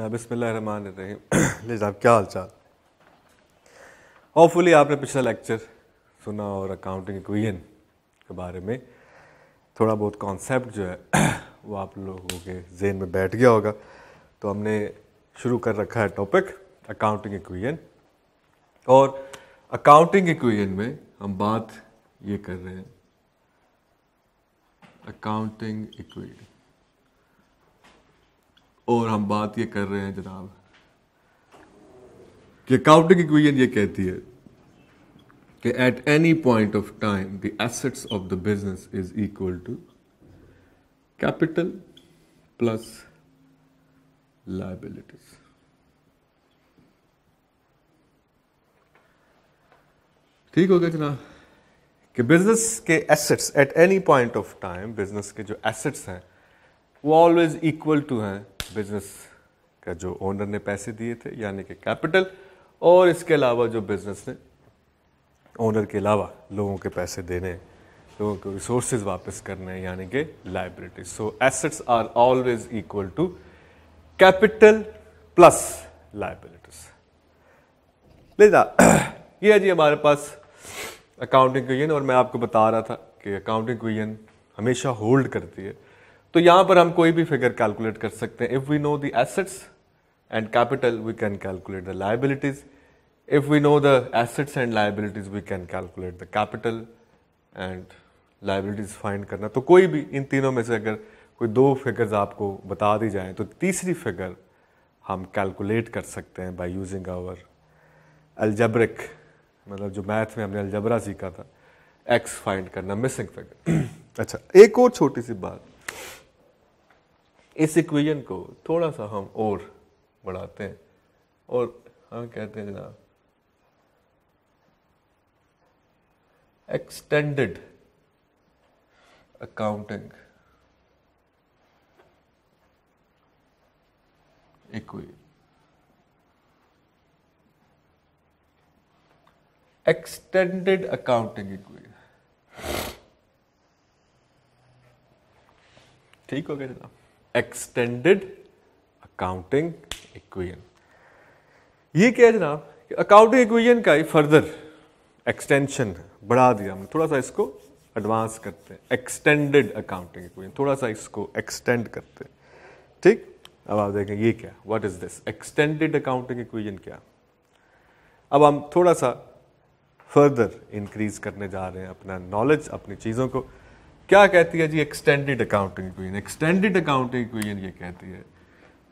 रहीम ले साहब क्या हाल चाल होपफुली आपने पिछला लेक्चर सुना और अकाउंटिंग इक्वेशन के बारे में थोड़ा बहुत कॉन्सेप्ट जो है वो आप लोगों के जेन में बैठ गया होगा तो हमने शुरू कर रखा है टॉपिक अकाउंटिंग इक्वेशन और अकाउंटिंग इक्वेशन में हम बात ये कर रहे हैं अकाउंटिंग इक्वेशन और हम बात ये कर रहे हैं जनाब कि अकाउंटिंग इक्वेशन ये कहती है कि at any point of time the assets of the business is equal to capital plus liabilities ठीक हो गया जनाब कि बिजनेस के assets at any point of time business के जो एसेट्स हैं वो ऑलवेज इक्वल टू हैं बिज़नेस का जो ओनर ने पैसे दिए थे यानी कि कैपिटल और इसके अलावा जो बिज़नेस ने ओनर के अलावा लोगों के पैसे देने लोगों को रिसोर्स वापस करने यानी कि liability so assets are always equal to capital plus liabilities लेजा ये है जी हमारे पास अकाउंटिंग क्वेश्चन और मैं आपको बता रहा था कि अकाउंटिंग क्वेश्चन हमेशा होल्ड करती है तो यहाँ पर हम कोई भी फिगर कैलकुलेट कर सकते हैं if we know the assets and capital we can calculate the liabilities if we know the assets and liabilities we can calculate the capital and liabilities find करना तो कोई भी इन तीनों में से अगर कोई दो फिगर्स आपको बता दी जाए तो तीसरी फिगर हम कैलकुलेट कर सकते हैं बाय यूजिंग आवर अल्जब्रिक मतलब जो मैथ में हमने अलजबरा सीखा था एक्स फाइंड करना मिसिंग फिगर अच्छा एक और छोटी सी बात इस इक्वेशन को थोड़ा सा हम और बढ़ाते हैं और हम कहते हैं जनाब extended accounting equation. Extended accounting equation. ठीक हो गया जनाब एक्सटेंडेड अकाउंटिंग इक्वेशन ये क्या है जनाब अकाउंटिंग इक्वेशन का ही फर्दर एक्सटेंशन बढ़ा दिया हमने थोड़ा सा इसको एडवांस करते हैं एक्सटेंडेड अकाउंटिंग इक्वेशन थोड़ा सा इसको एक्सटेंड करते हैं ठीक अब आप देखें ये क्या what is this extended accounting equation क्या अब हम थोड़ा सा फर्दर इंक्रीज करने जा रहे हैं अपना नॉलेज अपनी चीज़ों को क्या कहती है जी extended accounting equation extended accounting equation ये कहती है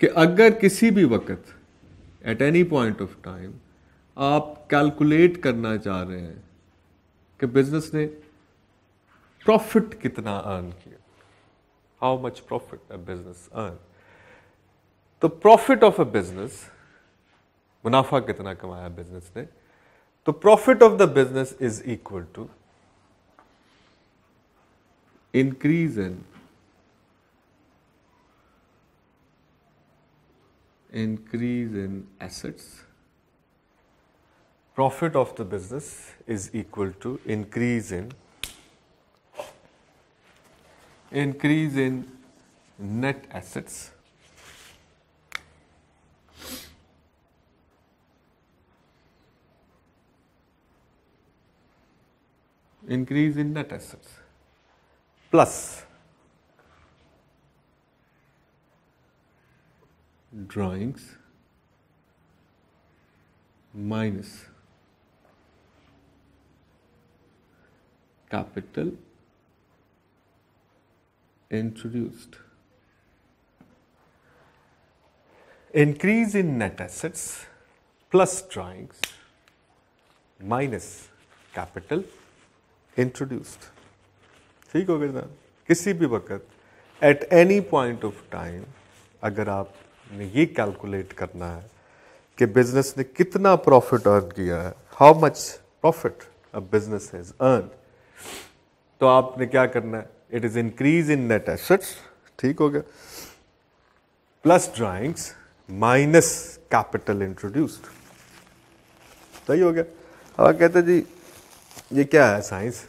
कि अगर किसी भी वक्त at any point of time आप कैलकुलेट करना चाह रहे हैं कि बिजनेस ने प्रॉफिट कितना अर्न किया how much profit a business earn तो प्रॉफिट ऑफ अ बिजनेस मुनाफा कितना कमाया बिजनेस ने तो profit of the business is equal to increase in increase in assets profit of the business is equal to increase in increase in net assets increase in net assets plus drawings minus capital introduced increase in net assets plus drawings minus capital introduced ठीक हो गया जनाब किसी भी वक्त at any point of time अगर आपने ये कैलकुलेट करना है कि बिजनेस ने कितना प्रॉफिट अर्न किया है how much profit a business has earn तो आपने क्या करना है it is increase in net assets ठीक हो गया plus drawings minus capital introduced सही हो गया अब कहते जी ये क्या है साइंस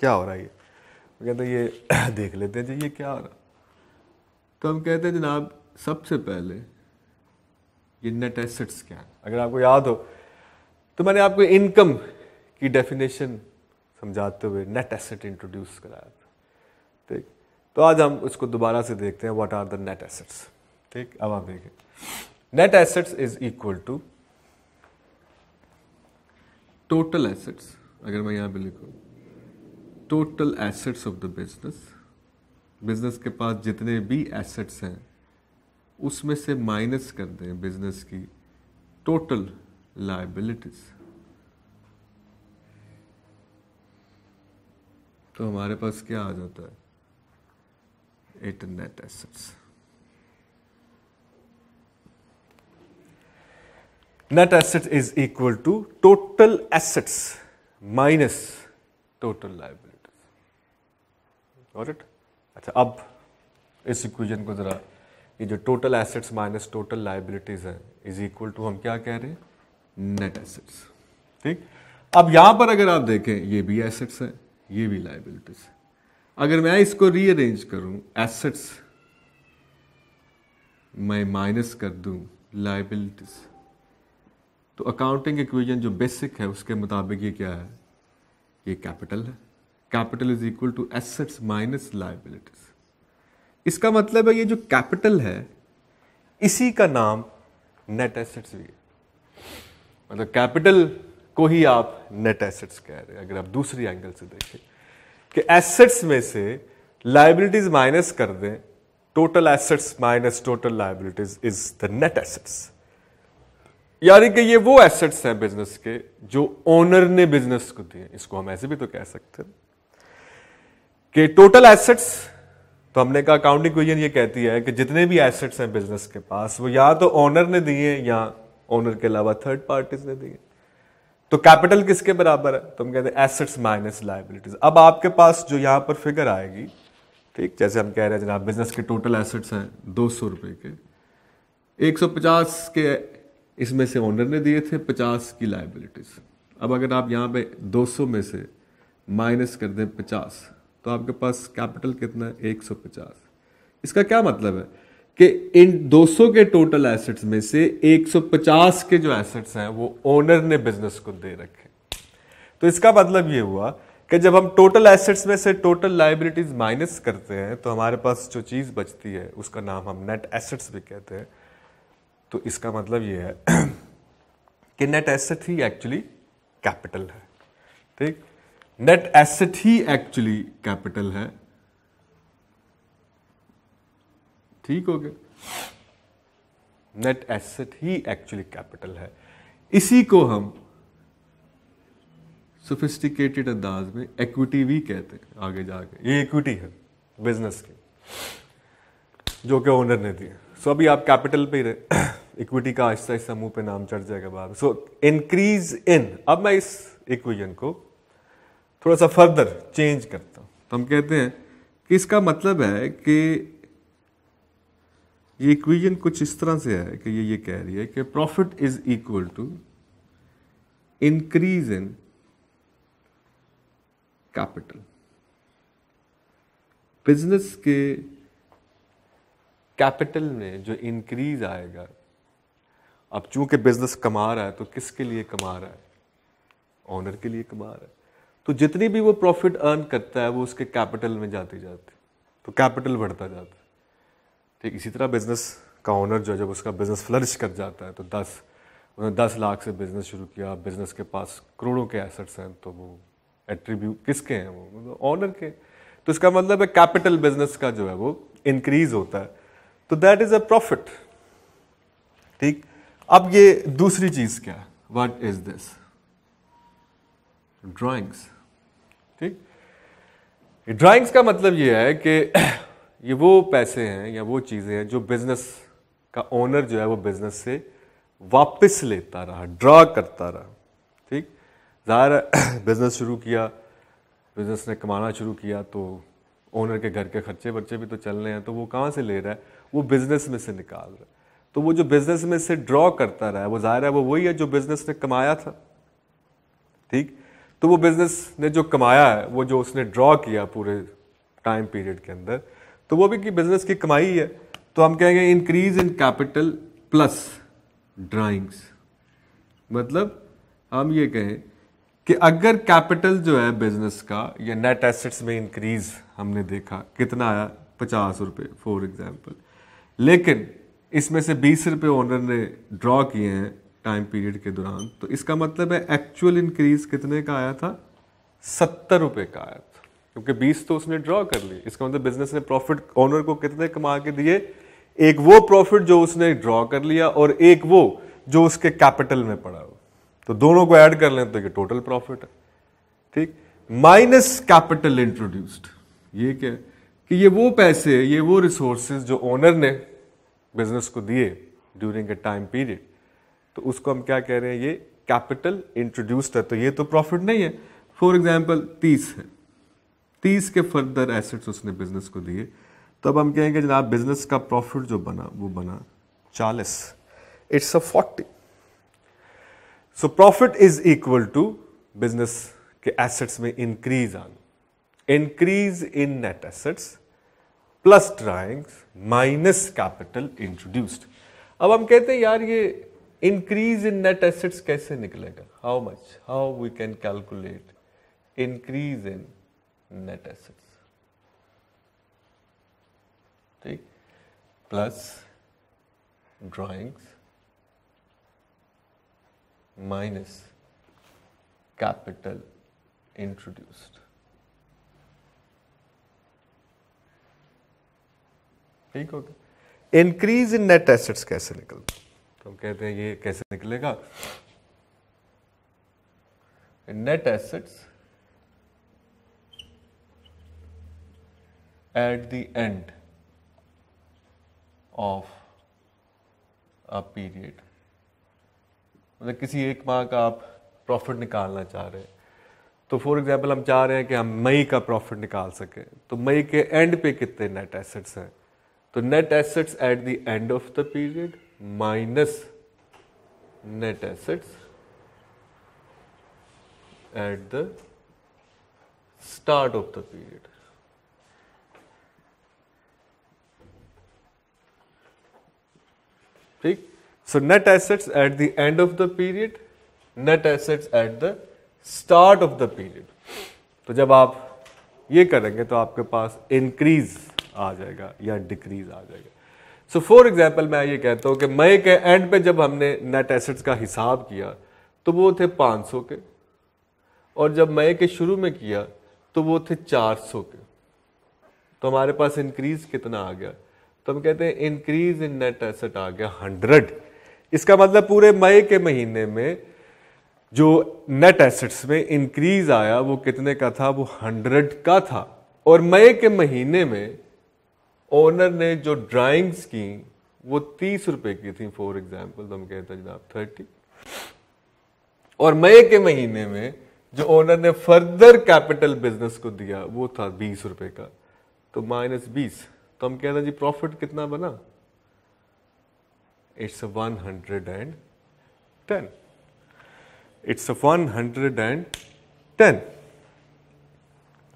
क्या हो रहा है ये वो कहते ये देख लेते हैं जी ये क्या हो रहा तो हम कहते हैं जनाब सबसे पहले ये नेट एसेट्स क्या है अगर आपको याद हो तो मैंने आपको इनकम की डेफिनेशन समझाते हुए नेट एसेट इंट्रोड्यूस कराया था ठीक तो आज हम उसको दोबारा से देखते हैं what are the net assets ठीक अब आप देखें net assets is equal to total assets अगर मैं यहाँ पे लिखूँ total assets of the business business के पास जितने भी एसेट्स हैं उसमें से माइनस कर दें बिजनेस की टोटल लाइबिलिटीज तो हमारे पास क्या आ जाता है at net assets net asset is equal to total assets minus total liability और इट अच्छा अब इस इक्वेशन को ज़रा ये जो total assets minus total liabilities है इज इक्वल टू हम क्या कह रहे हैं नेट एसेट्स ठीक अब यहाँ पर अगर आप देखें ये भी एसेट्स हैं ये भी लाइबिलिटीज़ है अगर मैं इसको रीअरेंज करूँ एसेट्स मैं माइनस कर दूँ लाइबिलिटीज़ तो अकाउंटिंग इक्वेशन जो बेसिक है उसके मुताबिक ये क्या है ये कैपिटल है capital is equal to assets minus liabilities इसका मतलब है ये जो कैपिटल है इसी का नाम नेट एसेट्स भी है मतलब कैपिटल को ही आप नेट एसेट्स कह रहे हैं अगर आप दूसरी एंगल से देखें कि एसेट्स में से लाइबिलिटीज माइनस कर दें total assets minus total liabilities is the net assets यानी कि ये वो एसेट्स हैं बिजनेस के जो ओनर ने बिजनेस को दिए इसको हम ऐसे भी तो कह सकते हैं कि टोटल एसेट्स तो हमने कहा अकाउंटिंग क्वेश्चन ये कहती है कि जितने भी एसेट्स हैं बिजनेस के पास वो या तो ओनर ने दिए या ओनर के अलावा थर्ड पार्टीज ने दिए तो कैपिटल किसके बराबर है तो हम कहते हैं एसेट्स माइनस लाइबिलिटीज अब आपके पास जो यहाँ पर फिगर आएगी ठीक जैसे हम कह रहे हैं जनाब बिजनेस के टोटल एसेट्स हैं दो सौ रुपये के पचास के इसमें से ओनर ने दिए थे पचास की लाइबिलिटीज अब अगर आप यहाँ पे सौ में से माइनस कर दें पचास तो आपके पास कैपिटल कितना है 150 इसका क्या मतलब है कि इन 200 के टोटल एसेट्स में से 150 के जो एसेट्स हैं वो ओनर ने बिजनेस को दे रखे तो इसका मतलब ये हुआ कि जब हम टोटल एसेट्स में से टोटल लाइबिलिटीज माइनस करते हैं तो हमारे पास जो चीज़ बचती है उसका नाम हम नेट एसेट्स भी कहते हैं तो इसका मतलब ये है कि नेट एसेट ही एक्चुअली कैपिटल है ठीक नेट एसेट ही एक्चुअली कैपिटल है ठीक हो गया नेट एसेट ही एक्चुअली कैपिटल है इसी को हम सोफिस्टिकेटेड अंदाज में इक्विटी भी कहते हैं आगे जाके ये इक्विटी है बिजनेस की जो कि ओनर ने दी सो so, अभी आप कैपिटल पे ही रहे इक्विटी का आहिस्ता आहिस्ता मुंह पे नाम चढ़ जाएगा बाद सो इंक्रीज इन अब मैं इस इक्वेशन को थोड़ा सा फर्दर चेंज करता हूँ तो हम कहते हैं कि इसका मतलब है कि ये इक्वेशन कुछ इस तरह से है कि ये ये कह रही है कि profit is equal to increase in capital business के कैपिटल में जो इंक्रीज आएगा अब चूंकि बिजनेस कमा रहा है तो किसके लिए कमा रहा है ऑनर के लिए कमा रहा है तो जितनी भी वो प्रॉफिट अर्न करता है वो उसके कैपिटल में जाती जाती तो कैपिटल बढ़ता जाता है ठीक इसी तरह बिज़नेस का ओनर जो है जब उसका बिज़नेस फ्लरिश कर जाता है तो दस उन्होंने दस लाख से बिज़नेस शुरू किया बिज़नेस के पास करोड़ों के एसेट्स हैं तो वो एट्रीब्यूट किसके हैं वो मतलब ऑनर के तो इसका मतलब है कैपिटल बिजनेस का जो है वो इंक्रीज होता है तो दैट इज़ अ प्रॉफिट ठीक अब ये दूसरी चीज़ क्या वट इज़ दिस ड्राइंग्स ठीक ड्राइंग्स का मतलब ये है कि ये वो पैसे हैं या वो चीज़ें हैं जो बिज़नेस का ओनर जो है वो बिज़नेस से वापस लेता रहा ड्रा करता रहा ठीक ज़ाहिर बिज़नेस शुरू किया बिज़नेस ने कमाना शुरू किया तो ओनर के घर के खर्चे बच्चे भी तो चल रहे हैं तो वो कहाँ से ले रहा है वो बिज़नेस में से निकाल रहा है तो वो जो बिज़नेस में से ड्रॉ करता रहा है वो ज़ाहिर है वो वही है जो बिज़नेस ने कमाया था ठीक तो वो बिज़नेस ने जो कमाया है वो जो उसने ड्रॉ किया पूरे टाइम पीरियड के अंदर तो वो भी कि बिज़नेस की कमाई है तो हम कहेंगे increase in capital plus drawings मतलब हम ये कहें कि अगर कैपिटल जो है बिजनेस का या नेट एसेट्स में इंक्रीज हमने देखा कितना आया पचास रुपये फॉर एग्ज़ाम्पल लेकिन इसमें से बीस रुपये ओनर ने ड्रॉ किए हैं टाइम पीरियड के दौरान तो इसका मतलब है एक्चुअल इंक्रीज कितने का आया था सत्तर रुपये का आया था क्योंकि बीस तो उसने ड्रॉ कर लिए इसका मतलब बिजनेस ने प्रॉफिट ओनर को कितने कमा के दिए एक वो प्रॉफिट जो उसने ड्रॉ कर लिया और एक वो जो उसके कैपिटल में पड़ा हो तो दोनों को ऐड कर लें तो ये टोटल प्रॉफिट है ठीक माइनस कैपिटल इंट्रोड्यूस्ड ये क्या कि ये वो पैसे ये वो रिसोर्सेज जो ओनर ने बिजनेस को दिए ड्यूरिंग ए टाइम पीरियड तो उसको हम क्या कह रहे हैं ये कैपिटल इंट्रोड्यूस्ड है तो ये तो प्रॉफिट नहीं है फॉर एग्जाम्पल तीस है तीस के फर्दर एसेट्स उसने बिजनेस को दिए तब तो हम कहेंगे जनाब बिजनेस का प्रॉफिट जो बना वो बना चालीस it's a forty so profit is equal to business के एसेट्स में increase on increase in net assets plus drawings minus capital introduced अब हम कहते हैं यार ये increase in net assets kaise niklega? How much? How we can calculate increase in net assets? Take plus drawings minus capital introduced. ठीक हो गया increase in net assets कैसे निकलते तो हम कहते हैं ये कैसे निकलेगा net assets at the end of a period मतलब किसी एक माह का आप प्रॉफिट निकालना चाह रहे हैं तो फॉर एग्जांपल हम चाह रहे हैं कि हम मई का प्रॉफिट निकाल सकें तो मई के एंड पे कितने नेट एसेट्स हैं तो net assets at the end of the period minus net assets at the start of the period ठीक so net assets at the end of the period net assets at the start of the period तो जब आप ये करेंगे तो आपके पास increase आ जाएगा या डिक्रीज आ जाएगा सो फॉर एग्जाम्पल मैं ये कहता हूँ कि मई के एंड पे जब हमने नेट एसेट्स का हिसाब किया तो वो थे 500 के और जब मई के शुरू में किया तो वो थे 400 के तो हमारे पास इंक्रीज कितना आ गया तो हम कहते हैं इंक्रीज इन नेट एसेट आ गया हंड्रेड इसका मतलब पूरे मई के महीने में जो नेट एसेट्स में इंक्रीज आया वो कितने का था वो हंड्रेड का था और मई के महीने में ओनर ने जो ड्राइंग्स की वो तीस रुपए की थी फॉर एग्जाम्पल तो हम कहते जनाब थर्टी और मई के महीने में जो ओनर ने फर्दर कैपिटल बिजनेस को दिया वो था बीस रुपए का तो माइनस बीस तो हम कहते जी प्रॉफिट कितना बना it's one hundred and ten it's one hundred and ten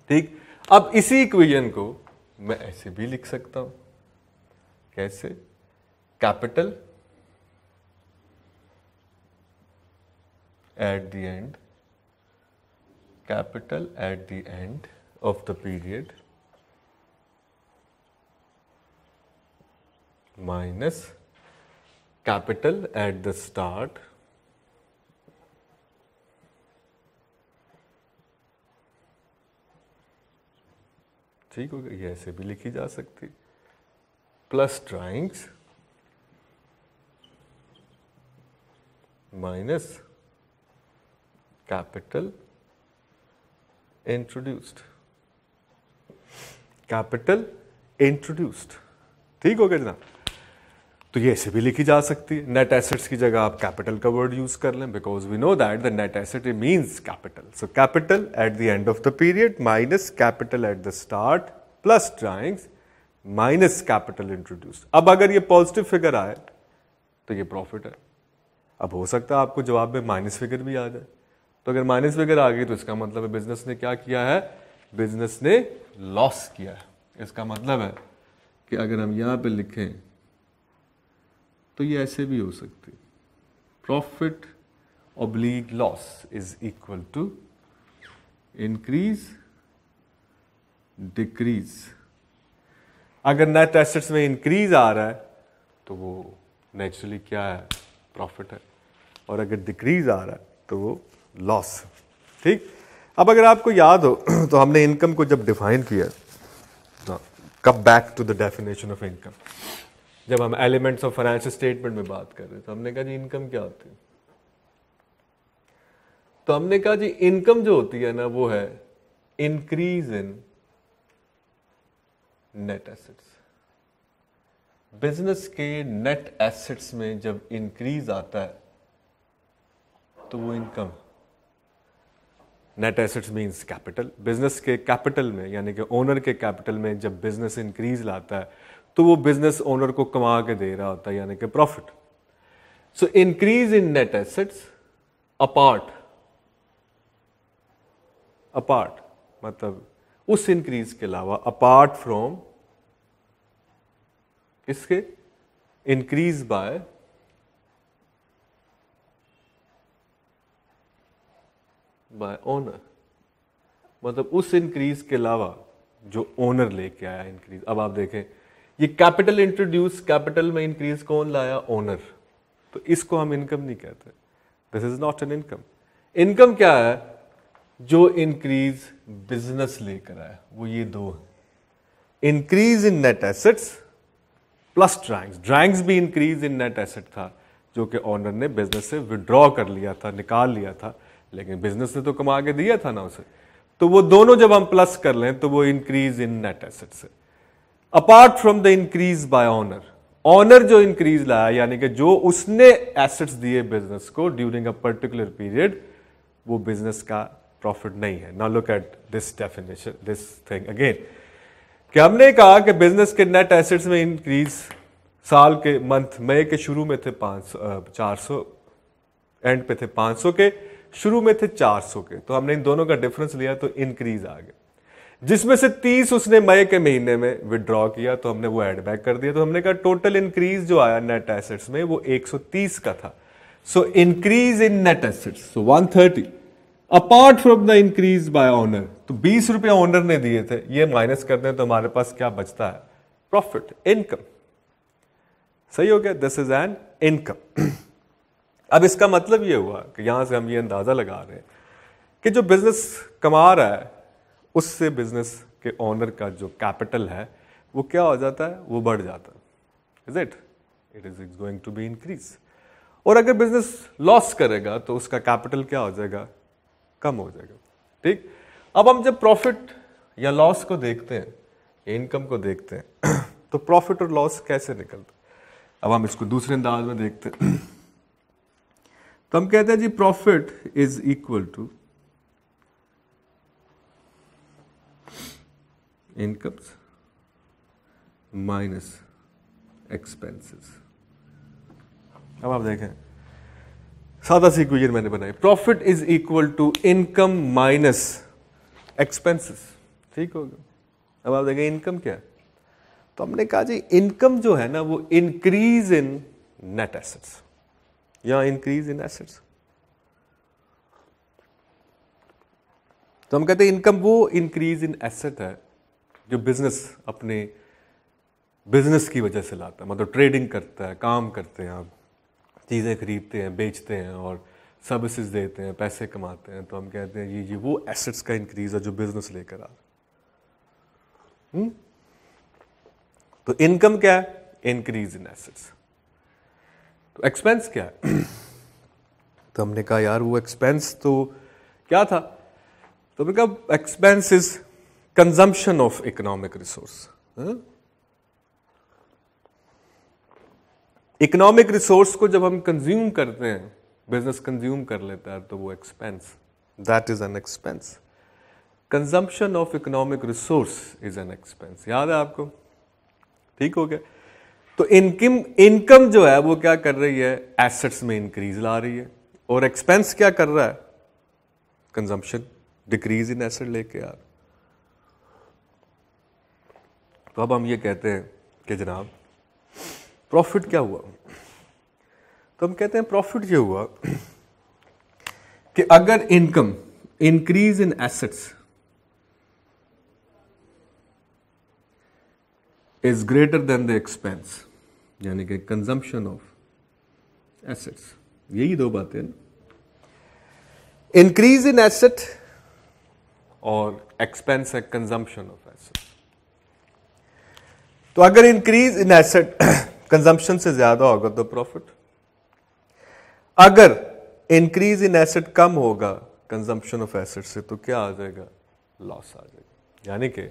ठीक अब इसी इक्वेशन को मैं ऐसे भी लिख सकता हूं कैसे capital at the end capital at the end of the period minus capital at the start ठीक हो गया ये ऐसे भी लिखी जा सकती plus drawings minus capital introduced capital introduced ठीक हो गया जनाब तो ये ऐसे भी लिखी जा सकती है नेट एसेट्स की जगह आप कैपिटल का वर्ड यूज कर लें because we know that the net asset means capital so capital at the end of the period minus capital at the start plus drawings minus capital introduce अब अगर ये positive figure आए तो ये profit है अब हो सकता है आपको जवाब में माइनस फिगर भी आ जाए तो अगर माइनस फिगर आ गई तो इसका मतलब है बिजनेस ने क्या किया है बिजनेस ने लॉस किया है इसका मतलब है कि अगर हम यहाँ पे लिखें तो ये ऐसे भी हो सकते profit oblique loss is equal to increase decrease अगर नेट एसेट्स में इंक्रीज आ रहा है तो वो नेचुरली क्या है प्रॉफिट है और अगर डिक्रीज आ रहा है तो वो लॉस ठीक अब अगर आपको याद हो तो हमने इनकम को जब डिफाइन किया तो कब back to the definition of income जब हम एलिमेंट्स ऑफ फाइनेंशियल स्टेटमेंट में बात कर रहे तो हमने कहा जी इनकम क्या होती है तो हमने कहा जी इनकम जो होती है ना वो है increase in net assets business के नेट एसेट्स में जब इंक्रीज आता है तो वो income net assets means capital business के कैपिटल में यानी कि ओनर के कैपिटल में जब बिजनेस इंक्रीज लाता है तो वो बिजनेस ओनर को कमा के दे रहा होता है यानी कि profit so increase in net assets apart apart मतलब उस इंक्रीज के अलावा अपार्ट फ्रॉम किसके इंक्रीज बाय बाय ओनर मतलब उस इंक्रीज के अलावा जो ओनर लेके आया इंक्रीज अब आप देखें ये कैपिटल इंट्रोड्यूस कैपिटल में इंक्रीज कौन लाया ओनर तो इसको हम इनकम नहीं कहते this is not an income income क्या है जो इंक्रीज बिजनेस लेकर आया वो ये दो है increase in net assets plus drawings drawings भी इंक्रीज इन नेट एसेट था जो कि ऑनर ने बिजनेस से विड्रॉ कर लिया था निकाल लिया था लेकिन बिजनेस ने तो कमा के दिया था ना उसे तो वो दोनों जब हम प्लस कर लें तो वो इंक्रीज इन नेट एसेट्स है apart from the increase by owner owner जो इंक्रीज लाया यानी कि जो उसने एसेट्स दिए बिजनेस को ड्यूरिंग अ पर्टिकुलर पीरियड वो बिजनेस का प्रॉफिट नहीं है ना look at this definition this thing again कि हमने कहा कि बिजनेस के नेट एसेट्स में इंक्रीज साल के मंथ मई के शुरू में थे पाँच चार सौ एंड पे थे सौ के शुरू में थे चार सौ के तो हमने इन दोनों का डिफरेंस लिया तो इंक्रीज आ गया जिसमें से 30 उसने मई के महीने में विड्रॉ किया तो हमने वो एड बैक कर दिया तो हमने कहा टोटल इंक्रीज जो आया नेट एसेट्स में वो 130 का था so increase in net assets so 130 apart from the increase by owner तो बीस रुपये ऑनर ने दिए थे ये माइनस कर दें तो हमारे पास क्या बचता है प्रॉफिट इनकम सही हो गया दिस इज एन इनकम अब इसका मतलब ये हुआ कि यहां से हम ये अंदाजा लगा रहे हैं कि जो बिजनेस कमा रहा है उससे बिजनेस के ऑनर का जो कैपिटल है वो क्या हो जाता है वो बढ़ जाता है is it it is it going to be increase और अगर बिजनेस लॉस करेगा तो उसका कैपिटल क्या हो जाएगा कम हो जाएगा ठीक अब हम जब प्रॉफिट या लॉस को देखते हैं इनकम को देखते हैं तो प्रॉफिट और लॉस कैसे निकलता अब हम इसको दूसरे अंदाज में देखते हैं तो हम कहते हैं जी profit is equal to incomes minus expenses अब आप देखें सादा सी इक्वेशन मैंने बनाई profit is equal to income minus expenses ठीक हो गया अब आप देखें इनकम क्या है तो हमने कहा जी इनकम जो है ना वो इंक्रीज इन नेट एसेट्स या इंक्रीज इन एसेट्स तो हम कहते हैं इनकम वो इंक्रीज इन एसेट है जो बिज़नेस अपने बिज़नेस की वजह से लाता है मतलब ट्रेडिंग करता है काम करते हैं आप चीज़ें खरीदते हैं बेचते हैं और सर्विसेज देते हैं पैसे कमाते हैं तो हम कहते हैं ये ये वो एसेट्स का इंक्रीज़ है जो बिज़नेस लेकर आ रहा हम्म? तो इनकम क्या है इंक्रीज इन एसेट्स तो एक्सपेंस क्या है तो हमने कहा यार वो एक्सपेंस तो क्या था तो हमने कहा expense is consumption of economic resource. Economic हाँ? रिसोर्स को जब हम कंज्यूम करते हैं बिजनेस कंज्यूम कर लेता है तो वो expense that is an expense consumption of economic resource is an expense याद है आपको ठीक हो गया तो इनकम इनकम जो है वो क्या कर रही है एसेट्स में इंक्रीज ला रही है और एक्सपेंस क्या कर रहा है कंजम्पशन डिक्रीज इन एसेट लेके आ रहा तो अब हम ये कहते हैं कि जनाब प्रॉफिट क्या हुआ तो हम कहते हैं प्रॉफिट ये हुआ कि अगर income increase in assets is greater than the expense यानी कि कंजम्पशन ऑफ एसेट्स यही दो बातें इंक्रीज इन एसेट और एक्सपेंस है कंजम्पशन ऑफ एसेट तो अगर इंक्रीज इन एसेट कंजम्पशन से ज्यादा होगा तो प्रॉफिट अगर इंक्रीज इन एसेट कम होगा कंजम्पशन ऑफ एसेट से तो क्या आ जाएगा लॉस आ जाएगा यानी कि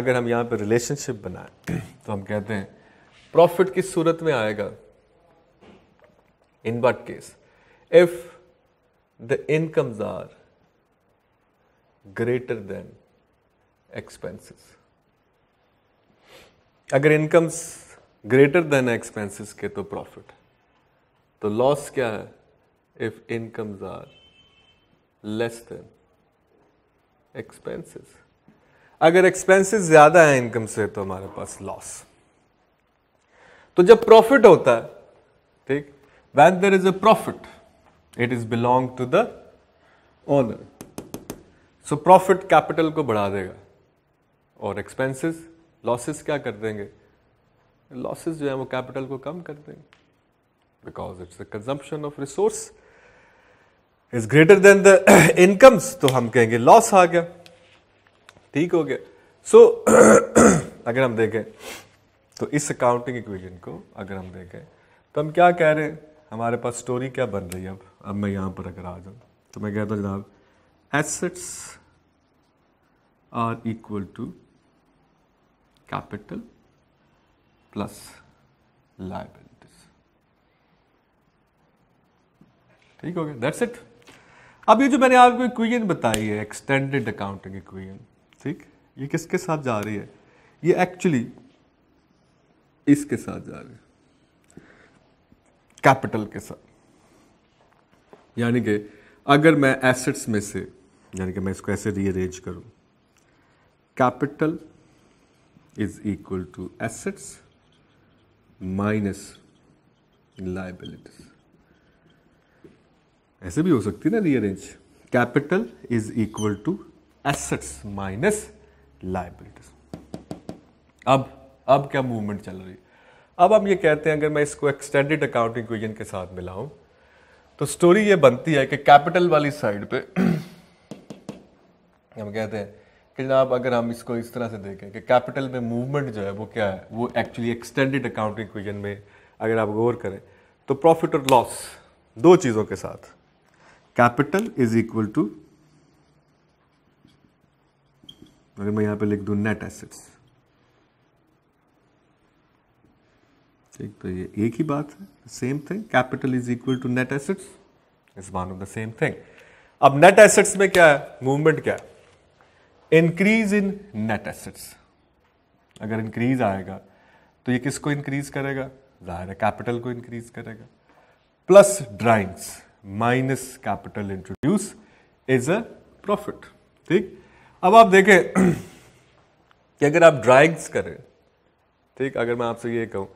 अगर हम यहां पर रिलेशनशिप बनाए तो हम कहते हैं प्रॉफिट किस सूरत में आएगा in what case if the incomes are greater than expenses अगर इनकम्स ग्रेटर देन एक्सपेंसेस के तो प्रॉफिट तो लॉस क्या है if incomes are less than expenses अगर एक्सपेंसेस ज्यादा है इनकम से तो हमारे पास लॉस तो जब प्रॉफिट होता है ठीक when there is a profit it is belong to the owner so profit capital को बढ़ा देगा और एक्सपेंसेस लॉसेस क्या कर देंगे लॉसेस जो है वो कैपिटल को कम कर देंगे because it's consumption of resource is greater than the incomes तो हम कहेंगे लॉस आ गया ठीक हो गया सो so, अगर हम देखें तो इस अकाउंटिंग इक्वेशन को अगर हम देखें तो हम क्या कह रहे हैं हमारे पास स्टोरी क्या बन रही है अब अब मैं यहाँ पर अगर आ जाऊँ तो मैं कहता हूँ जनाब assets are equal to capital plus liabilities ठीक हो गया दैट्स इट अब ये जो मैंने आपको इक्वेशन बताई है एक्सटेंडेड अकाउंटिंग इक्वेशन ठीक ये किसके साथ जा रही है ये एक्चुअली इसके साथ जा रही है कैपिटल के साथ यानी कि अगर मैं एसेट्स में से यानी कि मैं इसको ऐसे रीअरेंज करूं capital is equal to assets minus liabilities. ऐसे भी हो सकती है ना rearrange capital is equal to assets minus liabilities अब अब क्या मूवमेंट चल रही है अब हम ये कहते हैं अगर मैं इसको एक्सटेंडेड अकाउंटिंग इक्वेशन के साथ मिलाऊं तो स्टोरी ये बनती है कि कैपिटल वाली साइड पे हम कहते हैं कि आप अगर हम इसको इस तरह से देखें कि कैपिटल में मूवमेंट जो है वो क्या है वो एक्चुअली एक्सटेंडेड अकाउंटिंग इक्वेशन में अगर आप गौर करें तो प्रॉफिट और लॉस दो चीज़ों के साथ कैपिटल इज इक्वल टू अगर मैं यहाँ पे लिख दूँ नेट एसेट्स ठीक तो ये एक ही बात है same thing capital is equal to net assets is one of the same thing अब नेट एसेट्स में क्या है मूवमेंट क्या है इंक्रीज इन नेट एसेट्स अगर इंक्रीज आएगा तो ये किसको इंक्रीज करेगा जाहिर है कैपिटल को इंक्रीज करेगा plus drawings minus capital introduce is a profit ठीक अब आप देखें कि अगर आप ड्राइंग्स करें ठीक अगर मैं आपसे ये कहूँ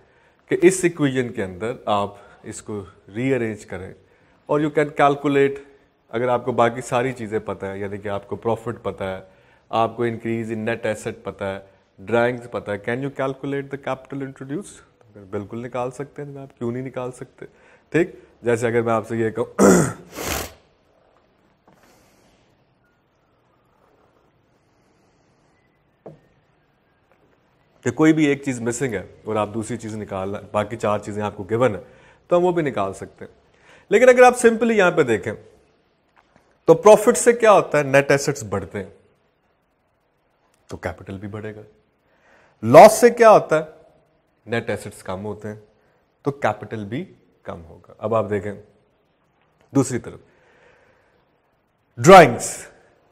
कि इस इक्वेशन के अंदर आप इसको रीअरेंज करें और यू कैन कैलकुलेट अगर आपको बाकी सारी चीज़ें पता है यानी कि आपको प्रॉफिट पता है आपको इंक्रीज इन नेट एसेट पता है ड्राइंग्स पता है can you calculate the capital introduce बिल्कुल निकाल सकते हैं तो आप क्यों नहीं निकाल सकते ठीक जैसे अगर मैं आपसे ये कहूँ कि कोई भी एक चीज़ मिसिंग है और आप दूसरी चीज़ निकालना बाकी चार चीज़ें आपको गिवन है तो हम वो भी निकाल सकते हैं लेकिन अगर आप सिंपली यहाँ पे देखें तो प्रॉफिट से क्या होता है नेट एसेट्स बढ़ते हैं तो कैपिटल भी बढ़ेगा लॉस से क्या होता है नेट एसेट्स कम होते हैं तो कैपिटल भी कम होगा अब आप देखें दूसरी तरफ ड्राइंग्स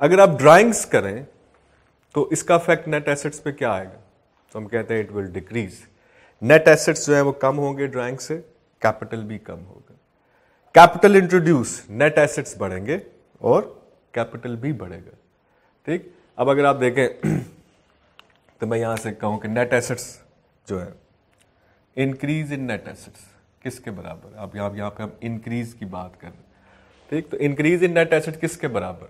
अगर आप ड्राइंग्स करें तो इसका इफेक्ट नेट एसेट्स पे क्या आएगा तो हम कहते हैं it will decrease net assets जो है वो कम होंगे ड्राइंग से कैपिटल भी कम होगा कैपिटल इंट्रोड्यूस नेट एसेट्स बढ़ेंगे और कैपिटल भी बढ़ेगा ठीक अब अगर आप देखें तो मैं यहां से कहूं कि नेट एसेट्स जो है इंक्रीज इन नेट एसेट्स किसके बराबर अब यहां यहां पे हम इंक्रीज की बात कर रहे हैं ठीक तो इंक्रीज इन नेट एसेट किसके बराबर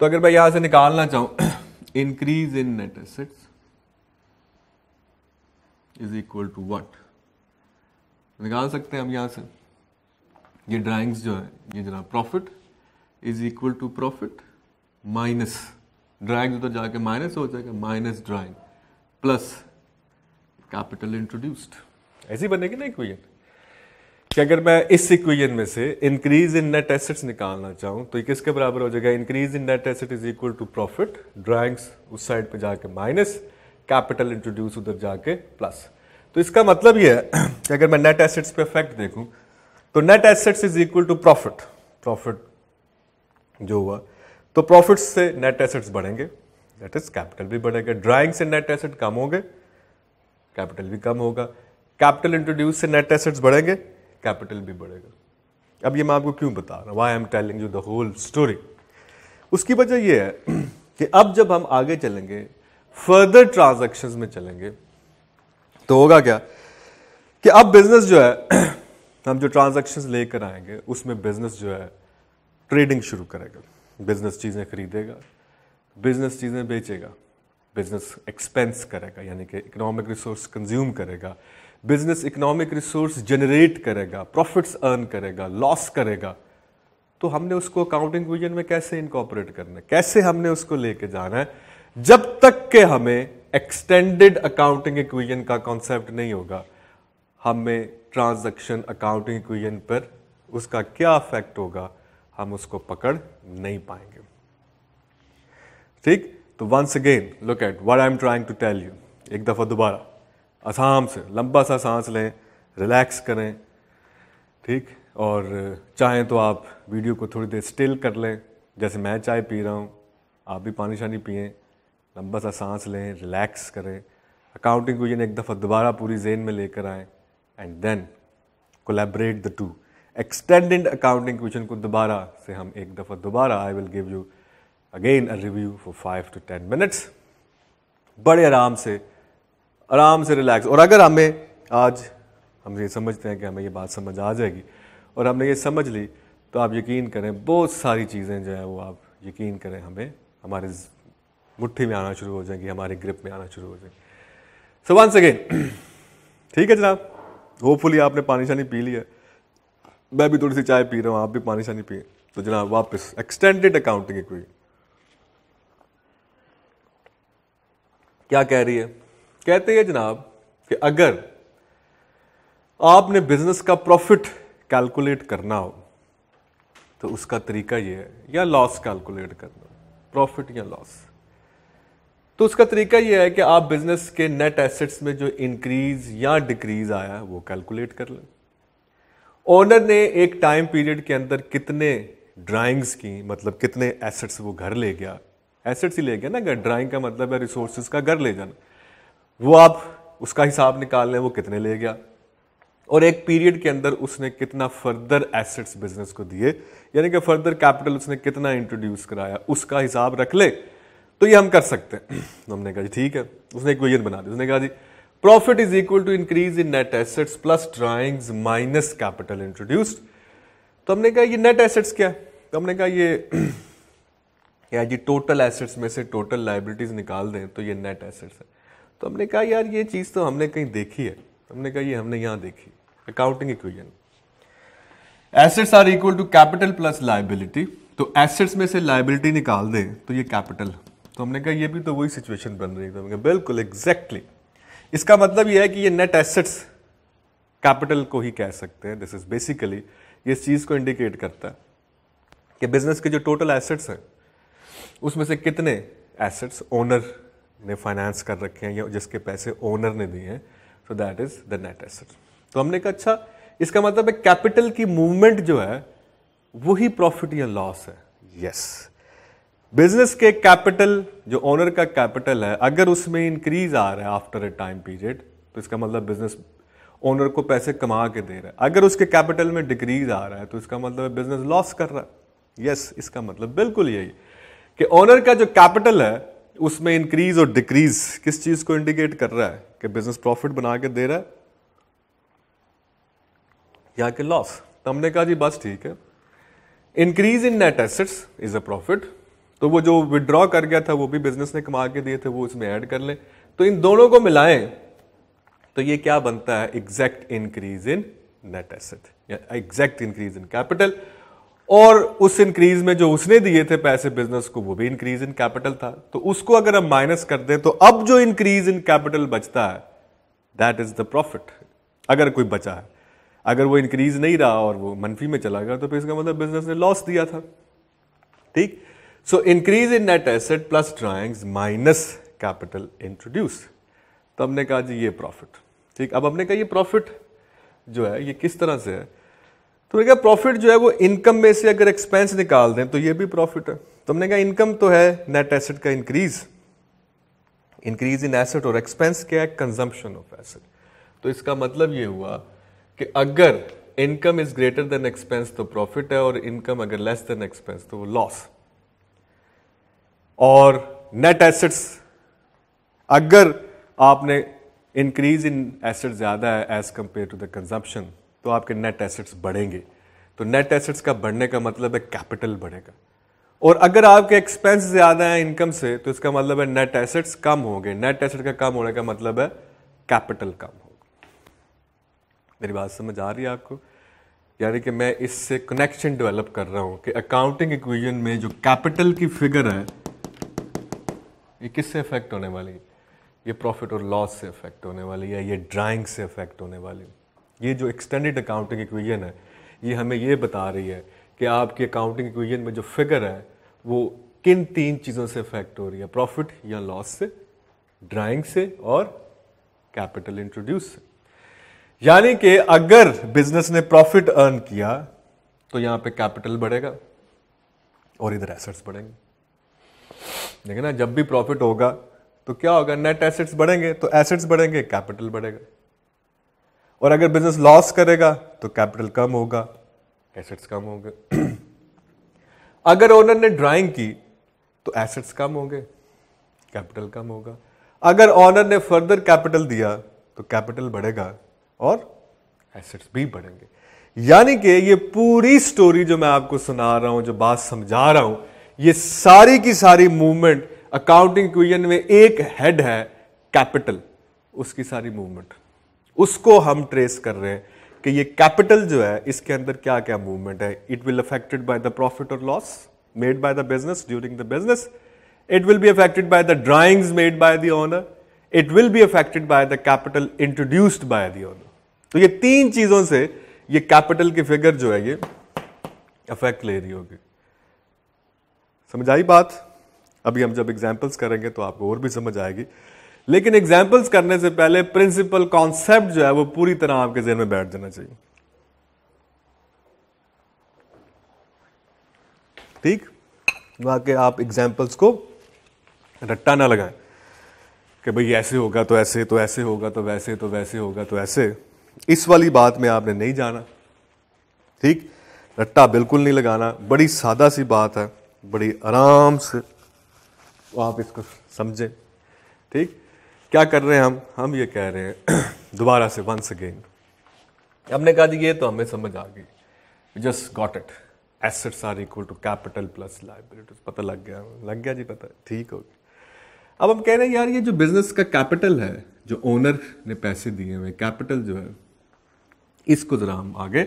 तो अगर मैं यहां से निकालना चाहूं increase in net assets is equal to what निकाल सकते हैं हम यहां से ये ड्राइंग्स जो है ये जनाब profit is equal to profit minus drawing उधर तो जाके माइनस हो जाएगा minus drawing plus capital introduced ऐसी बनेगी ना इक्वेशन कि अगर मैं इस इक्वेशन में से इंक्रीज इन नेट एसेट्स निकालना चाहूँ तो ये किसके बराबर हो जाएगा increase in net asset is equal to profit drawings उस साइड पे जाके माइनस कैपिटल इंट्रोड्यूस उधर जाके प्लस तो इसका मतलब ये है कि अगर मैं नेट एसेट्स पे इफेक्ट देखूँ तो net assets is equal to profit profit जो हुआ तो प्रॉफिट्स से नेट एसेट्स बढ़ेंगे दैट इज कैपिटल भी बढ़ेगा ड्राइंग से नेट एसेट कम होंगे कैपिटल भी कम होगा कैपिटल इंट्रोड्यूस से नेट एसेट्स बढ़ेंगे कैपिटल भी बढ़ेगा अब ये मैं आपको क्यों बता रहा हूँ I am telling you the whole story उसकी वजह यह है कि अब जब हम आगे चलेंगे फर्दर ट्रांजेक्शन में चलेंगे तो होगा क्या कि अब बिजनेस जो है हम जो ट्रांजेक्शन लेकर आएंगे उसमें बिजनेस जो है ट्रेडिंग शुरू करेगा बिजनेस चीज़ें खरीदेगा बिजनेस चीज़ें बेचेगा बिजनेस एक्सपेंस करेगा यानी कि इकोनॉमिक रिसोर्स कंज्यूम करेगा बिजनेस इकोनॉमिक रिसोर्स जनरेट करेगा प्रॉफिट्स अर्न करेगा लॉस करेगा तो हमने उसको अकाउंटिंग विजन में कैसे इनकॉपरेट करना है कैसे हमने उसको लेके जाना है जब तक के हमें एक्सटेंडेड अकाउंटिंग इक्विजन का कॉन्सेप्ट नहीं होगा हमें ट्रांजैक्शन अकाउंटिंग इक्विजन पर उसका क्या अफेक्ट होगा हम उसको पकड़ नहीं पाएंगे ठीक तो once again look at what I am trying to tell you एक दफ़ा दोबारा आसाम से लंबा सा सांस लें रिलैक्स करें ठीक और चाहें तो आप वीडियो को थोड़ी देर स्टिल कर लें जैसे मैं चाय पी रहा हूँ आप भी पानी शानी पिए लंबा सा सांस लें रिलैक्स करें अकाउंटिंग को यानी एक दफ़ा दोबारा पूरी जेन में लेकर आएँ and then collaborate the two extended accounting question को दोबारा से हम एक दफ़ा दोबारा I will give you again a review for five to ten minutes बड़े आराम से आराम से रिलैक्स और अगर हमें आज हम ये समझते हैं कि हमें ये बात समझ आ जाएगी और हमने ये समझ ली तो आप यकीन करें बहुत सारी चीज़ें जो हैं वो आप यकीन करें हमें हमारे मुट्ठी में आना शुरू हो जाएंगी हमारे ग्रिप में आना शुरू हो जाएंगी सो वंस अगेन ठीक है जनाब होपफुली आपने पानी शानी पी लिया मैं भी थोड़ी सी चाय पी रहा हूँ आप भी पानी शानी पिए तो जनाब वापस एक्सटेंडेड अकाउंटिंग इक्विटी क्या कह रही है कहते हैं जनाब कि अगर आपने बिजनेस का प्रॉफिट कैलकुलेट करना हो तो उसका तरीका यह है या लॉस कैलकुलेट करना प्रॉफिट या लॉस तो उसका तरीका यह है कि आप बिजनेस के नेट एसेट्स में जो इंक्रीज या डिक्रीज आया वो कैलकुलेट कर लें ओनर ने एक टाइम पीरियड के अंदर कितने ड्राइंग्स की मतलब कितने एसेट्स वो घर ले गया एसेट्स ही ले गया ना ड्राइंग का मतलब है रिसोर्सेज का घर ले जाना वो आप उसका हिसाब निकाल लें वो कितने ले गया और एक पीरियड के अंदर उसने कितना फर्दर एसेट्स बिजनेस को दिए यानी कि फर्दर कैपिटल उसने कितना इंट्रोड्यूस कराया उसका हिसाब रख ले तो ये हम कर सकते हैं हमने कहा जी ठीक है उसने एक क्वेश्चन बना दिया उसने कहा जी profit is equal to increase in net assets plus drawings minus capital introduced तो हमने कहा ये नेट एसेट्स क्या है तो हमने कहा ये या जी टोटल एसेट्स में से टोटल लाइबिलिटीज़ निकाल दें तो ये नेट एसेट्स है तो हमने कहा यार ये चीज़ तो हमने कहीं देखी है हमने कहा ये हमने यहाँ देखी accounting equation assets are equal to capital plus liability तो एसेट्स में से लाइबिलिटी निकाल दें तो ये कैपिटल तो हमने कहा ये भी तो वही सिचुएशन बन रही है तो हमने कहा बिल्कुल एग्जैक्टली exactly. इसका मतलब यह है कि ये नेट एसेट्स कैपिटल को ही कह सकते हैं दिस इज बेसिकली ये इस चीज़ को इंडिकेट करता है कि बिजनेस के जो टोटल एसेट्स हैं उसमें से कितने एसेट्स ओनर ने फाइनेंस कर रखे हैं या जिसके पैसे ओनर ने दिए हैं so that is the net assets तो हमने कहा अच्छा इसका मतलब है कैपिटल की मूवमेंट जो है वही प्रॉफिट या लॉस है यस yes. बिजनेस के कैपिटल जो ओनर का कैपिटल है अगर उसमें इंक्रीज आ रहा है आफ्टर ए टाइम पीरियड तो इसका मतलब बिजनेस ओनर को पैसे कमा के दे रहा है अगर उसके कैपिटल में डिक्रीज आ रहा है तो इसका मतलब बिजनेस लॉस कर रहा है यस yes, इसका मतलब बिल्कुल यही कि ओनर का जो कैपिटल है उसमें इंक्रीज और डिक्रीज किस चीज को इंडिकेट कर रहा है कि बिजनेस प्रॉफिट बना के दे रहा है या कि लॉस तो हमने कहा जी बस ठीक है increase in net assets is a profit तो वो जो विड्रॉ कर गया था वो भी बिजनेस ने कमा के दिए थे वो इसमें ऐड कर लें तो इन दोनों को मिलाएं तो ये क्या बनता है exact increase in net asset exact increase in capital और उस इंक्रीज में जो उसने दिए थे पैसे बिजनेस को वो भी इंक्रीज इन कैपिटल था तो उसको अगर हम माइनस कर दें तो अब जो इंक्रीज इन कैपिटल बचता है दैट इज द प्रॉफिट अगर कोई बचा है अगर वो इंक्रीज नहीं रहा और वो मनफी में चला गया तो फिर इसका मतलब बिजनेस ने लॉस दिया था ठीक So increase in net asset plus drawings minus capital introduced. तो हमने कहा जी ये प्रॉफिट ठीक अब हमने कहा ये प्रॉफिट जो है ये किस तरह से है तो मैंने कहा प्रॉफिट जो है वो इनकम में से अगर एक्सपेंस निकाल दें तो ये भी प्रॉफिट है तो हमने कहा इनकम तो है नेट एसेट का इंक्रीज इंक्रीज इन एसेट और एक्सपेंस क्या है कंजम्पशन ऑफ एसेट तो इसका मतलब ये हुआ कि अगर income is greater than expense तो प्रॉफिट है और इनकम अगर लेस देन एक्सपेंस तो वो लॉस और नेट एसेट्स अगर आपने इंक्रीज इन एसेट ज़्यादा है as compare to the consumption तो आपके नेट एसेट्स बढ़ेंगे तो नेट एसेट्स का बढ़ने का मतलब है कैपिटल बढ़ेगा और अगर आपके एक्सपेंस ज़्यादा है इनकम से तो इसका मतलब है नेट एसेट्स कम होंगे नेट एसेट का कम होने का मतलब है कैपिटल कम होगा मेरी बात समझ आ रही है आपको यानी कि मैं इससे कनेक्शन डेवलप कर रहा हूँ कि अकाउंटिंग इक्वेशन में जो कैपिटल की फिगर है ये किससे इफेक्ट होने वाली ये प्रॉफिट और लॉस से इफेक्ट होने वाली है ये ड्राइंग से इफेक्ट होने वाली ये जो एक्सटेंडेड अकाउंटिंग इक्वेशन है ये हमें ये बता रही है कि आपकी अकाउंटिंग इक्वेशन में जो फिगर है वो किन तीन चीज़ों से इफेक्ट हो रही है प्रॉफिट या लॉस से ड्राइंग से और कैपिटल इंट्रोड्यूस से यानी कि अगर बिजनेस ने प्रॉफिट अर्न किया तो यहाँ पे कैपिटल बढ़ेगा और इधर एसेट्स बढ़ेंगे लेकिन ना जब भी प्रॉफिट होगा तो क्या होगा नेट एसेट्स बढ़ेंगे तो एसेट्स बढ़ेंगे कैपिटल बढ़ेगा और अगर बिजनेस लॉस करेगा तो कैपिटल कम होगा एसेट्स कम होंगे अगर ओनर ने ड्राइंग की तो एसेट्स कम होंगे कैपिटल कम होगा अगर ओनर ने फर्दर कैपिटल दिया तो कैपिटल बढ़ेगा और एसेट्स भी बढ़ेंगे यानी कि ये पूरी स्टोरी जो मैं आपको सुना रहा हूं जो बात समझा रहा हूं ये सारी की सारी मूवमेंट अकाउंटिंग क्वेश्चन में एक हेड है कैपिटल उसकी सारी मूवमेंट उसको हम ट्रेस कर रहे हैं कि ये कैपिटल जो है इसके अंदर क्या क्या मूवमेंट है it will affected by the profit और loss made by the business during the business it will be affected by the drawings made by the owner it will be affected by the capital introduced by the owner तो ये तीन चीजों से ये capital की figure जो है ये अफेक्ट ले रही होगी समझ आई बात अभी हम जब एग्जाम्पल्स करेंगे तो आपको और भी समझ आएगी लेकिन एग्जाम्पल्स करने से पहले प्रिंसिपल कॉन्सेप्ट जो है वो पूरी तरह आपके जहन में बैठ जाना चाहिए ठीक वाकई आप एग्जाम्पल्स को रट्टा ना लगाएं कि भाई ऐसे होगा तो ऐसे तो ऐसे होगा तो वैसे तो वैसे होगा तो ऐसे इस वाली बात में आपने नहीं जाना ठीक रट्टा बिल्कुल नहीं लगाना बड़ी सादा सी बात है बड़ी आराम से आप इसको समझें ठीक क्या कर रहे हैं हम हम ये कह रहे हैं दोबारा से वंस अगेन हमने कहा जी ये तो हमें समझ आ गई just got it assets are equal to capital plus liabilities पता लग गया लग गया जी पता ठीक हो गया अब हम कह रहे हैं यार ये जो बिजनेस का कैपिटल है जो ओनर ने पैसे दिए हुए कैपिटल जो है इसको ज़रा हम आगे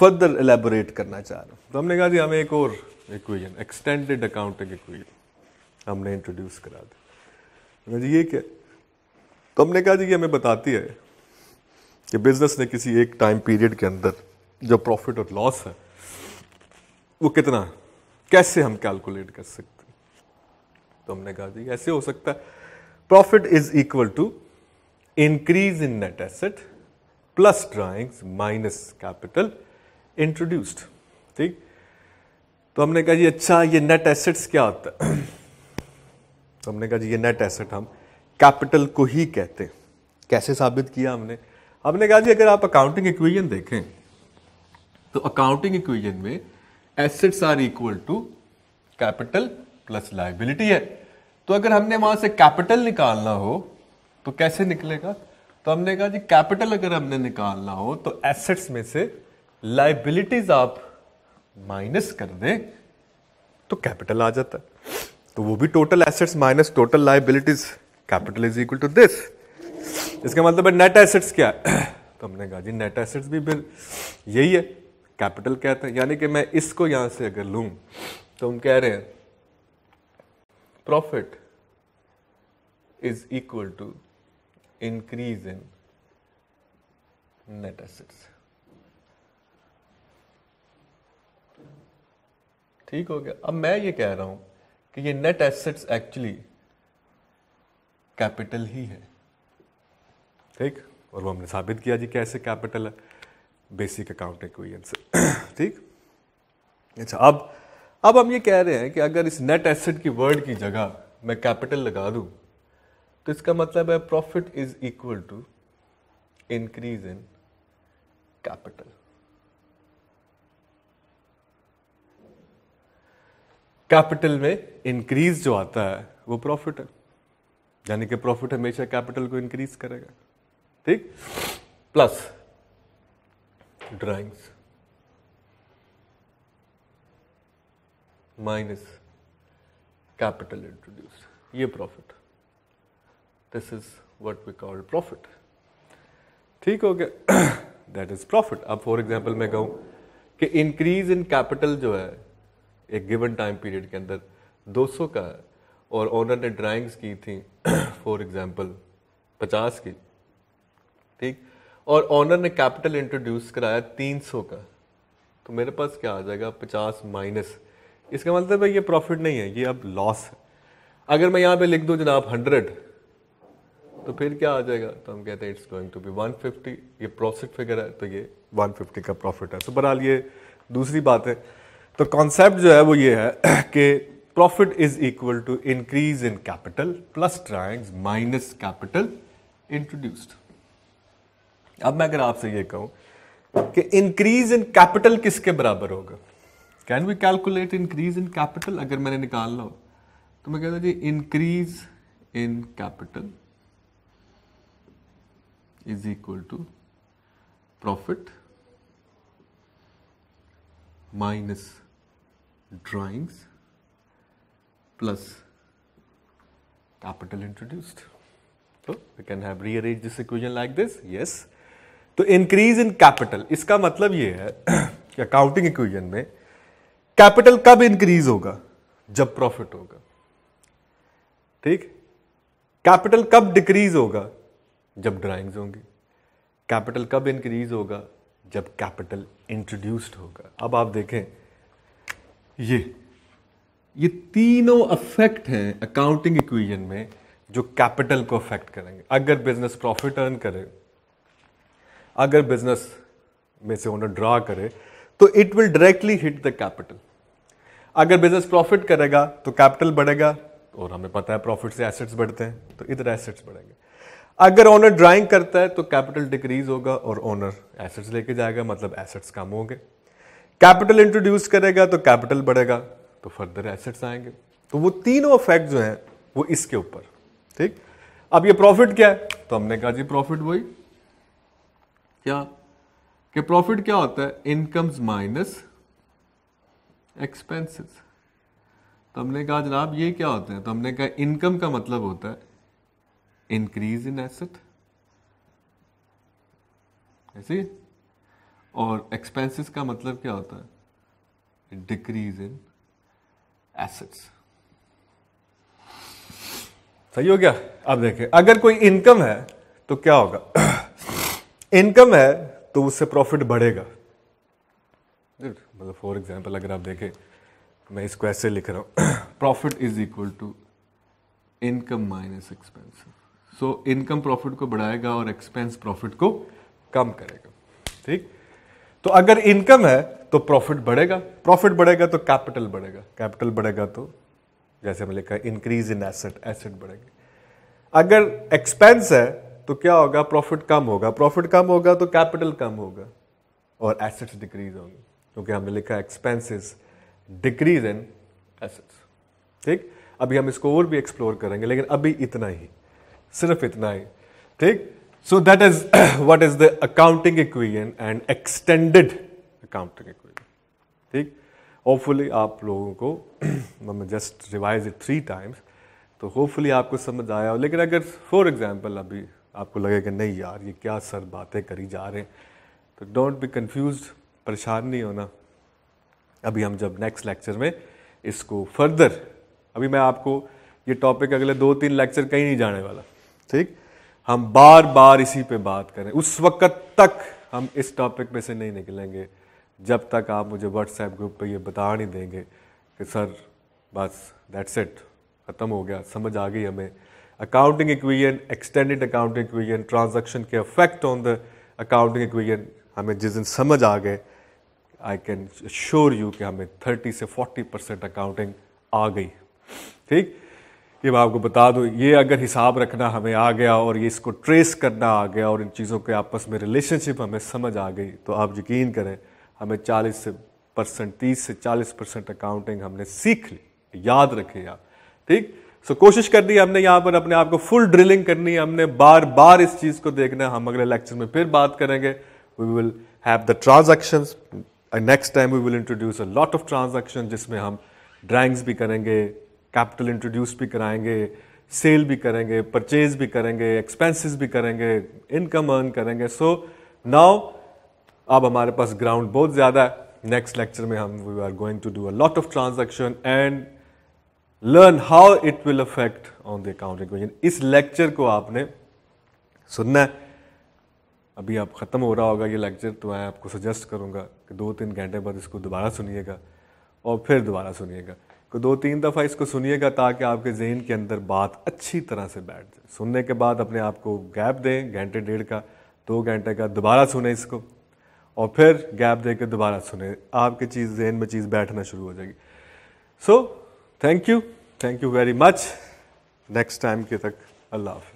फर्दर एलेबोरेट करना चाह रहे हैं तो हमने कहा जी हमें एक और इक्वेशन एक्सटेंडेड अकाउंटिंग इक्वेशन हमने इंट्रोड्यूस करा दी जी ये क्या तो हमने कहा जी कि हमें बताती है कि बिजनेस ने किसी एक टाइम पीरियड के अंदर जो प्रॉफिट और लॉस है वो कितना है कैसे हम कैलकुलेट कर सकते हैं तो हमने कहा जी ऐसे हो सकता है profit is equal to increase in net asset plus drawings minus capital introduced ठीक तो हमने कहा जी अच्छा ये नेट एसेट्स क्या होता है तो हमने कहा जी ये नेट एसेट हम कैपिटल को ही कहते हैं कैसे साबित किया हमने हमने कहा जी अगर आप अकाउंटिंग इक्वेशन देखें तो अकाउंटिंग इक्वेशन में assets are equal to capital plus liability है तो अगर हमने वहां से कैपिटल निकालना हो तो कैसे निकलेगा तो हमने कहा जी कैपिटल अगर हमने निकालना हो तो एसेट्स में से लाइबिलिटीज आप माइनस कर दें तो कैपिटल आ जाता है तो वो भी total assets minus total liabilities capital is equal to this इसका मतलब है नेट एसेट्स क्या है तो हमने कहा जी नेट एसेट्स भी फिर यही है कैपिटल कहते हैं यानी कि मैं इसको यहां से अगर लू तो हम कह रहे हैं profit is equal to increase in net assets ठीक हो गया अब मैं ये कह रहा हूं कि ये नेट एसेट्स एक्चुअली कैपिटल ही है ठीक और वो हमने साबित किया जी कैसे कैपिटल है बेसिक अकाउंट क्वेश्चन से ठीक अच्छा अब अब हम ये कह रहे हैं कि अगर इस नेट एसेट की वर्ड की जगह मैं कैपिटल लगा दूं तो इसका मतलब है profit is equal to increase in capital capital में इंक्रीज जो आता है वो प्रॉफिट है यानी कि प्रॉफिट हमेशा कैपिटल को इंक्रीज करेगा ठीक plus drawings minus capital introduce ये profit this is what we called profit ठीक हो गया दैट इज प्रॉफिट अब फॉर एग्जांपल मैं कहूँ कि इंक्रीज इन कैपिटल जो है एक गिवन टाइम पीरियड के अंदर 200 का और ऑनर ने ड्राइंग्स की थी फॉर एग्जांपल 50 की ठीक और ऑनर ने कैपिटल इंट्रोड्यूस कराया 300 का तो मेरे पास क्या आ जाएगा 50 माइनस इसका मतलब है ये प्रॉफिट नहीं है ये अब लॉस है अगर मैं यहाँ पे लिख दूँ जनाब हंड्रेड तो फिर क्या आ जाएगा तो हम कहते हैं इट्स गोइंग टू बी 150 ये प्रॉफिट फिगर है तो ये 150 का प्रॉफिट है तो बहरहाल ये दूसरी बात है तो कॉन्सेप्ट जो है वो ये है कि profit is equal to increase in capital plus drawings minus capital introduced अब मैं अगर आपसे ये कहूं कि इंक्रीज इन कैपिटल किसके बराबर होगा can we calculate increase in capital अगर मैंने निकालना हो तो मैं कहता जी increase in capital is equal to profit minus drawings plus capital introduced. So we can have rearrange this equation like this. Yes. तो इंक्रीज इन कैपिटल इसका मतलब ये है कि अकाउंटिंग इक्वेशन में कैपिटल कब इंक्रीज होगा जब प्रॉफिट होगा ठीक कैपिटल कब डिक्रीज होगा जब ड्राइंग्स होंगी कैपिटल कब इंक्रीज होगा जब कैपिटल इंट्रोड्यूस्ड होगा अब आप देखें ये ये तीनों अफेक्ट हैं अकाउंटिंग इक्वेशन में जो कैपिटल को अफेक्ट करेंगे अगर बिजनेस प्रॉफिट अर्न करे अगर बिजनेस में से ओनर ड्रा करे तो it will directly hit the capital अगर बिजनेस प्रॉफिट करेगा तो कैपिटल बढ़ेगा और हमें पता है प्रॉफिट से एसेट्स बढ़ते हैं तो इधर एसेट्स बढ़ेंगे अगर ओनर ड्राइंग करता है तो कैपिटल डिक्रीज होगा और ओनर एसेट्स लेके जाएगा मतलब एसेट्स कम होंगे कैपिटल इंट्रोड्यूस करेगा तो कैपिटल बढ़ेगा तो फर्दर एसेट्स आएंगे तो वो तीनों इफेक्ट जो है वो इसके ऊपर ठीक अब ये प्रॉफिट क्या है तो हमने कहा जी प्रॉफिट वही क्या कि प्रॉफिट क्या होता है इनकम्स माइनस एक्सपेंसेस तो हमने कहा जनाब ये क्या होते हैं तो हमने कहा इनकम का मतलब होता है इंक्रीज इन एसेट ऐसे और एक्सपेंसेस का मतलब क्या होता है डिक्रीज इन एसेट्स सही हो गया अब देखें अगर कोई इनकम है तो क्या होगा इनकम है तो उससे प्रॉफिट बढ़ेगा मतलब फॉर एग्जांपल अगर आप देखें मैं इसको ऐसे लिख रहा हूं profit is equal to income minus expense so income profit को बढ़ाएगा और एक्सपेंस प्रॉफिट को कम करेगा ठीक तो अगर इनकम है तो प्रॉफिट बढ़ेगा प्रॉफिट बढ़ेगा तो कैपिटल बढ़ेगा कैपिटल बढ़ेगा तो जैसे हमने लिखा इंक्रीज इन एसेट एसेट बढ़ेगी अगर एक्सपेंस है तो क्या होगा प्रॉफिट कम होगा प्रॉफिट कम होगा तो कैपिटल कम होगा और एसेट्स डिक्रीज होंगे क्योंकि हमने लिखा एक्सपेंसेस डिक्रीज इन एसेट्स ठीक अभी हम इसको और भी एक्सप्लोर करेंगे लेकिन अभी इतना ही सिर्फ इतना ही ठीक So that is what is the accounting equivalent and extended accounting equivalent. ठीक होपफुली आप लोगों को just revise it three times तो होपफुली आपको समझ आया हो लेकिन अगर फॉर एग्जाम्पल अभी आपको लगे कि नहीं यार ये क्या सर बातें करी जा रहे हैं तो डोंट बी कंफ्यूज परेशान नहीं होना अभी हम जब नेक्स्ट लेक्चर में इसको फर्दर अभी मैं आपको ये टॉपिक अगले दो तीन लेक्चर कहीं नहीं जाने वाला ठीक हम बार बार इसी पे बात करें उस वक्त तक हम इस टॉपिक में से नहीं निकलेंगे जब तक आप मुझे व्हाट्सएप ग्रुप पे ये बता नहीं देंगे कि सर बस दैट्स इट ख़त्म हो गया समझ आ गई हमें accounting equation extended accounting equation transaction के affect on the accounting equation हमें जिस दिन समझ आ गए आई कैन श्योर यू कि हमें 30 से 40 परसेंट अकाउंटिंग आ गई ठीक ये मैं आपको बता दूँ ये अगर हिसाब रखना हमें आ गया और ये इसको ट्रेस करना आ गया और इन चीज़ों के आपस में रिलेशनशिप हमें समझ आ गई तो आप यकीन करें हमें 40 से परसेंट तीस से 40 परसेंट अकाउंटिंग हमने सीख ली याद रखे आप ठीक सो so, कोशिश करनी हमने यहाँ पर अपने आप को फुल ड्रिलिंग करनी है हमने बार बार इस चीज़ को देखना हम अगले लेक्चर में फिर बात करेंगे we will have the transaction next time we will introduce a lot of transaction जिसमें हम ड्राइंग्स भी करेंगे कैपिटल इंट्रोड्यूस भी कराएंगे सेल भी करेंगे परचेज भी करेंगे एक्सपेंसेस भी करेंगे इनकम अर्न करेंगे सो so, नाउ अब हमारे पास ग्राउंड बहुत ज़्यादा है नेक्स्ट लेक्चर में हम we are going to do a lot of transaction and learn how it will affect on the account equation इस लेक्चर को आपने सुनना है अभी आप ख़त्म हो रहा होगा ये लेक्चर तो मैं आपको सजेस्ट करूँगा कि दो तीन घंटे बाद इसको दोबारा सुनिएगा और फिर दोबारा सुनिएगा तो दो तीन दफ़ा इसको सुनिएगा ताकि आपके जहन के अंदर बात अच्छी तरह से बैठ जाए सुनने के बाद अपने आप को गैप दें घंटे डेढ़ का दो घंटे का दोबारा सुने इसको और फिर गैप दे के दोबारा सुने आपके चीज़ जहन में चीज़ बैठना शुरू हो जाएगी so thank you thank you very much next time के तक अल्लाह हाफि